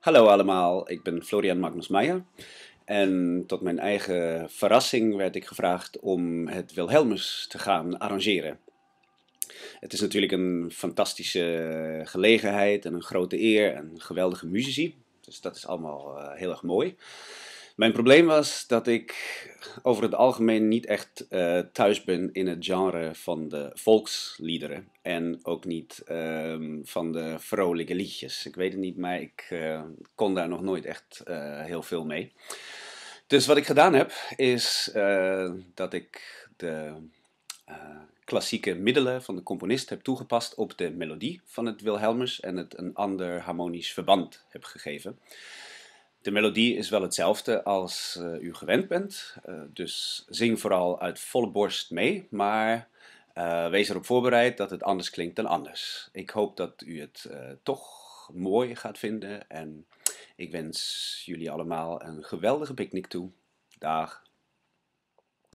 Hallo allemaal, ik ben Florian Magnus Meijer. En tot mijn eigen verrassing werd ik gevraagd om het Wilhelmus te gaan arrangeren. Het is natuurlijk een fantastische gelegenheid en een grote eer en geweldige muzici. Dus dat is allemaal eh, heel erg mooi. Mijn probleem was dat ik over het algemeen niet echt eh, thuis ben in het genre van de volksliederen. En ook niet ehm, van de vrolijke liedjes. Ik weet het niet, maar ik eh, kon daar nog nooit echt eh, heel veel mee. Dus wat ik gedaan heb, is dat ik de klassieke middelen van de componist heb toegepast op de melodie van het Wilhelmus en het een ander harmonisch verband heb gegeven. De melodie is wel hetzelfde als eh, u gewend bent, eh, dus zing vooral uit volle borst mee, maar uh, wees erop voorbereid dat het anders klinkt dan anders. Ik hoop dat u het toch mooi gaat vinden en ik wens jullie allemaal een geweldige picknick toe. Dag!